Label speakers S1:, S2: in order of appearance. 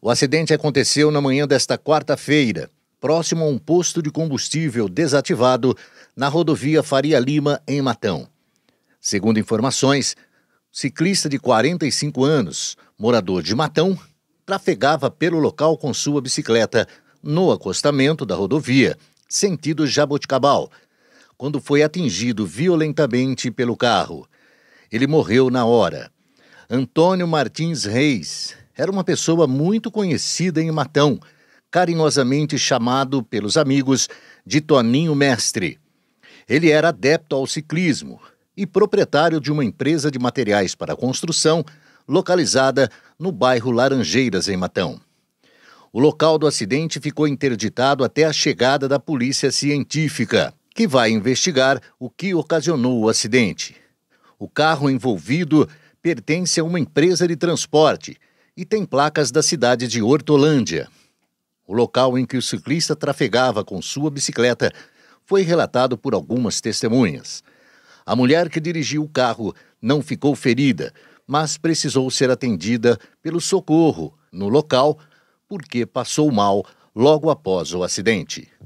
S1: O acidente aconteceu na manhã desta quarta-feira, próximo a um posto de combustível desativado na rodovia Faria Lima, em Matão. Segundo informações, o ciclista de 45 anos, morador de Matão, trafegava pelo local com sua bicicleta no acostamento da rodovia, sentido Jaboticabal, quando foi atingido violentamente pelo carro. Ele morreu na hora. Antônio Martins Reis, era uma pessoa muito conhecida em Matão, carinhosamente chamado pelos amigos de Toninho Mestre. Ele era adepto ao ciclismo e proprietário de uma empresa de materiais para construção localizada no bairro Laranjeiras, em Matão. O local do acidente ficou interditado até a chegada da polícia científica, que vai investigar o que ocasionou o acidente. O carro envolvido pertence a uma empresa de transporte e tem placas da cidade de Hortolândia. O local em que o ciclista trafegava com sua bicicleta foi relatado por algumas testemunhas. A mulher que dirigiu o carro não ficou ferida, mas precisou ser atendida pelo socorro no local porque passou mal logo após o acidente.